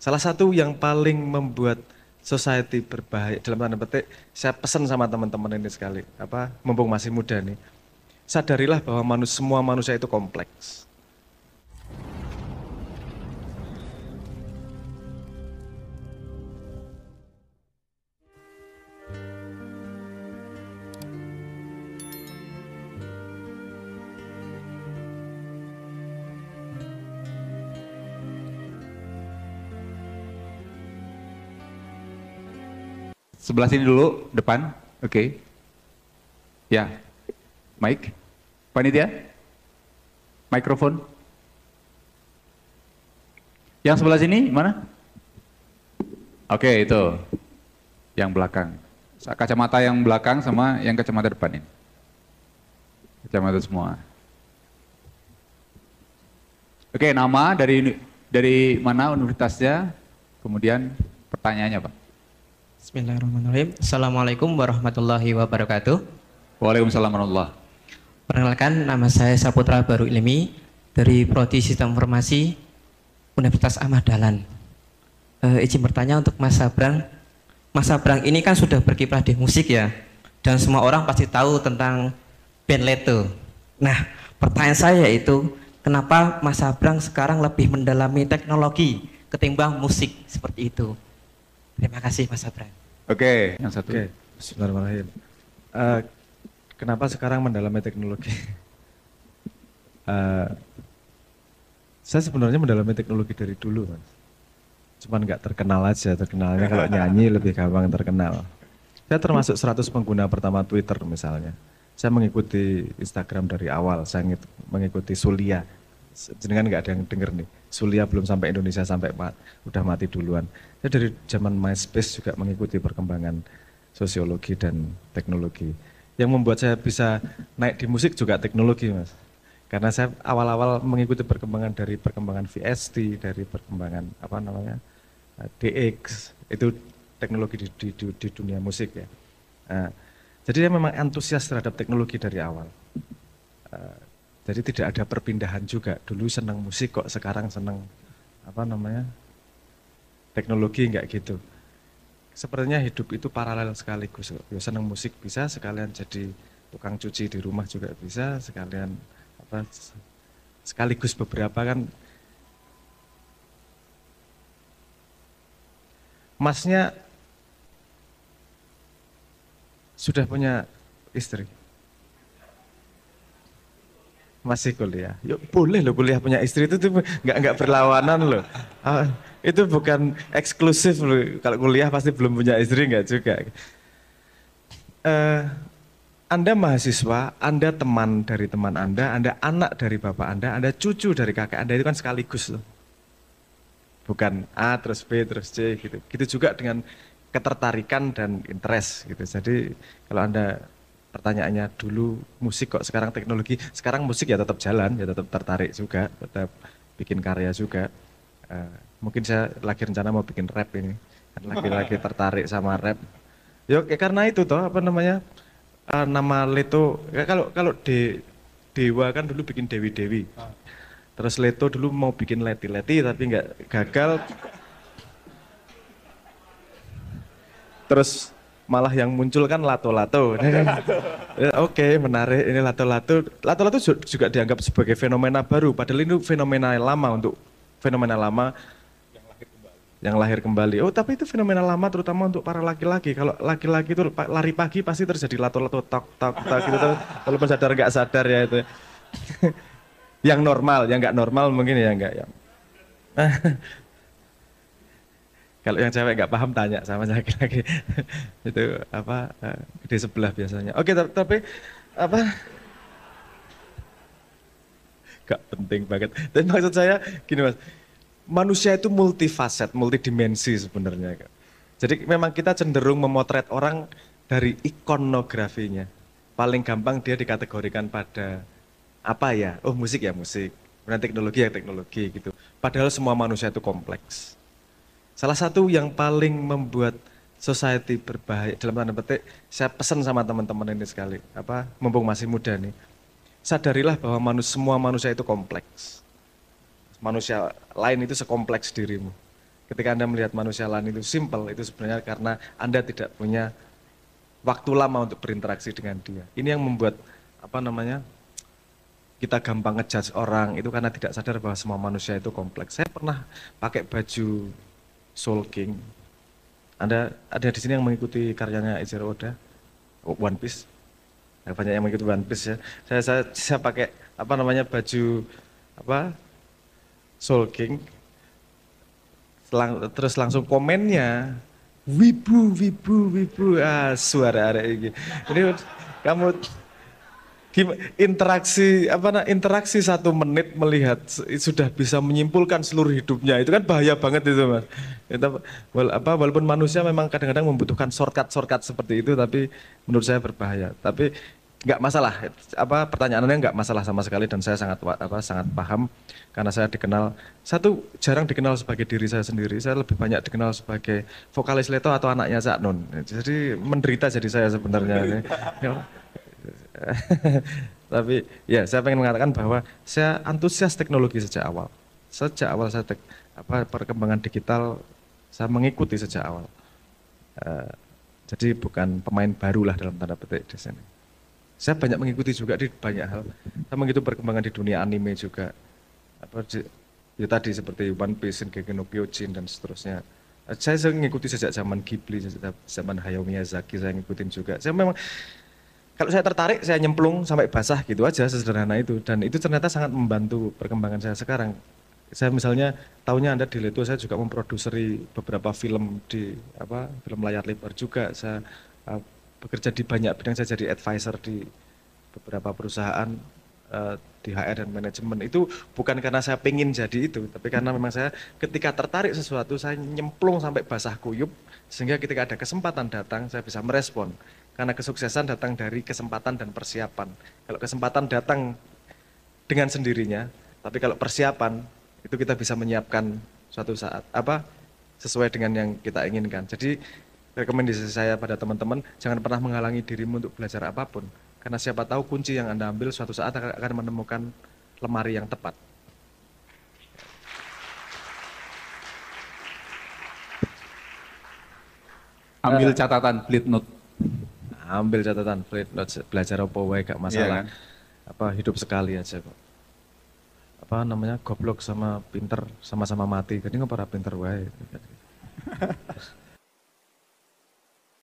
Salah satu yang paling membuat society berbahaya dalam tanda petik, saya pesan sama teman-teman ini sekali, apa mumpung masih muda nih, sadarilah bahwa manus, semua manusia itu kompleks. Sebelah sini dulu, depan. Oke. Okay. Ya. mic Panitia. Mikrofon. Yang sebelah sini mana? Oke, okay, itu. Yang belakang. Kacamata yang belakang sama yang kacamata depan ini. Kacamata semua. Oke, nama dari dari mana universitasnya? Kemudian pertanyaannya, Pak. Bismillahirrahmanirrahim. Assalamualaikum warahmatullahi wabarakatuh. Waalaikumsalam warahmatullahi Perkenalkan, nama saya Saputra Baru Ilmi dari Prodi Sistem Informasi Universitas Ahmad Dahlan. E, izin bertanya untuk Mas Sabrang. Mas Sabrang ini kan sudah berkiprah di musik ya, dan semua orang pasti tahu tentang band Leto. Nah, pertanyaan saya itu, kenapa Mas Sabrang sekarang lebih mendalami teknologi ketimbang musik seperti itu? Terima kasih Mas Abraham. Oke, okay, yang satu. Oke, okay. Bismillahirrahmanirrahim. Uh, kenapa sekarang mendalami teknologi? uh, saya sebenarnya mendalami teknologi dari dulu, Mas. Cuman nggak terkenal aja, terkenalnya kalau nyanyi lebih gampang terkenal. Saya termasuk 100 pengguna pertama Twitter misalnya. Saya mengikuti Instagram dari awal, saya mengikuti Sulia jenengan nggak ada yang denger nih. Sulia belum sampai Indonesia sampai mat, udah mati duluan. Saya dari zaman MySpace juga mengikuti perkembangan sosiologi dan teknologi. Yang membuat saya bisa naik di musik juga teknologi, Mas. Karena saya awal-awal mengikuti perkembangan dari perkembangan VST, dari perkembangan apa namanya? Eh, DX, itu teknologi di, di, di, dunia musik ya. Nah, jadi saya memang antusias terhadap teknologi dari awal. Eh, jadi tidak ada perpindahan juga. Dulu senang musik kok sekarang senang apa namanya teknologi nggak gitu. Sepertinya hidup itu paralel sekaligus. Ya senang musik bisa sekalian jadi tukang cuci di rumah juga bisa sekalian apa sekaligus beberapa kan masnya sudah punya istri masih kuliah. Yuk boleh loh kuliah punya istri itu tuh nggak nggak berlawanan loh. Ah, itu bukan eksklusif loh. Kalau kuliah pasti belum punya istri nggak juga. Uh, anda mahasiswa, Anda teman dari teman Anda, Anda anak dari bapak Anda, Anda cucu dari kakek Anda itu kan sekaligus loh. Bukan A terus B terus C gitu. Gitu juga dengan ketertarikan dan interest gitu. Jadi kalau Anda pertanyaannya dulu musik kok sekarang teknologi sekarang musik ya tetap jalan ya tetap tertarik juga tetap bikin karya juga uh, mungkin saya lagi rencana mau bikin rap ini lagi-lagi kan tertarik sama rap yuk ya, ya karena itu toh apa namanya uh, nama Leto ya kalau kalau de, Dewa kan dulu bikin Dewi Dewi ah. terus Leto dulu mau bikin Leti Leti tapi nggak gagal terus malah yang muncul kan lato-lato. Oke, okay, menarik. Ini lato-lato. Lato-lato juga dianggap sebagai fenomena baru. Padahal ini fenomena lama untuk fenomena lama yang lahir kembali. Yang lahir kembali. Oh, tapi itu fenomena lama terutama untuk para laki-laki. Kalau laki-laki itu lari pagi pasti terjadi lato-lato tok tok tok gitu. Walaupun sadar nggak sadar ya itu. yang normal, yang nggak normal mungkin ya enggak yang kalau yang cewek nggak paham tanya sama laki lagi itu apa eh, di sebelah biasanya. Oke, tapi apa gak penting banget. Dan maksud saya gini mas, manusia itu multifaset, multidimensi sebenarnya. Jadi memang kita cenderung memotret orang dari ikonografinya. Paling gampang dia dikategorikan pada apa ya? Oh musik ya musik, kemudian teknologi ya teknologi gitu. Padahal semua manusia itu kompleks. Salah satu yang paling membuat society berbahaya dalam tanda petik, saya pesan sama teman-teman ini sekali, apa mumpung masih muda nih, sadarilah bahwa manus, semua manusia itu kompleks. Manusia lain itu sekompleks dirimu. Ketika Anda melihat manusia lain itu simple, itu sebenarnya karena Anda tidak punya waktu lama untuk berinteraksi dengan dia. Ini yang membuat apa namanya kita gampang ngejudge orang itu karena tidak sadar bahwa semua manusia itu kompleks. Saya pernah pakai baju Soul King. Anda ada di sini yang mengikuti karyanya Ezra Oda, oh, One Piece. Ya, banyak yang mengikuti One Piece ya. Saya saya, saya pakai apa namanya baju apa Soul King. Selang, terus langsung komennya wibu wibu wibu ah suara ada ini. Ini kamu interaksi apa nah, interaksi satu menit melihat sudah bisa menyimpulkan seluruh hidupnya itu kan bahaya banget itu mas itu, wala, apa walaupun manusia memang kadang-kadang membutuhkan shortcut shortcut seperti itu tapi menurut saya berbahaya tapi nggak masalah apa pertanyaannya nggak masalah sama sekali dan saya sangat apa sangat paham karena saya dikenal satu jarang dikenal sebagai diri saya sendiri saya lebih banyak dikenal sebagai vokalis Leto atau anaknya Cak jadi menderita jadi saya sebenarnya tapi ya saya ingin mengatakan bahwa saya antusias teknologi sejak awal sejak awal saya tek, apa perkembangan digital saya mengikuti sejak awal uh, jadi bukan pemain baru lah dalam tanda petik di sini saya banyak mengikuti juga di banyak hal saya mengikuti perkembangan di dunia anime juga apa ya tadi seperti One Piece, Shingeki no Kyojin dan seterusnya eh, saya, saya mengikuti sejak zaman Ghibli, sejak zaman Hayao Miyazaki saya mengikuti juga. Saya memang kalau saya tertarik saya nyemplung sampai basah gitu aja sederhana itu dan itu ternyata sangat membantu perkembangan saya sekarang saya misalnya tahunya anda di Leto saya juga memproduseri beberapa film di apa film layar lebar juga saya uh, bekerja di banyak bidang saya jadi advisor di beberapa perusahaan uh, di HR dan manajemen itu bukan karena saya pengen jadi itu tapi karena memang saya ketika tertarik sesuatu saya nyemplung sampai basah kuyup sehingga ketika ada kesempatan datang saya bisa merespon karena kesuksesan datang dari kesempatan dan persiapan. Kalau kesempatan datang dengan sendirinya, tapi kalau persiapan itu kita bisa menyiapkan suatu saat apa sesuai dengan yang kita inginkan. Jadi rekomendasi saya pada teman-teman jangan pernah menghalangi dirimu untuk belajar apapun karena siapa tahu kunci yang Anda ambil suatu saat akan menemukan lemari yang tepat. Ambil catatan, split note ambil catatan pelajaran notes belajar apa wae gak masalah. Yeah, kan? Apa hidup sekali aja kok. Apa namanya goblok sama pinter sama-sama mati. Jadi ngapa pinter wae.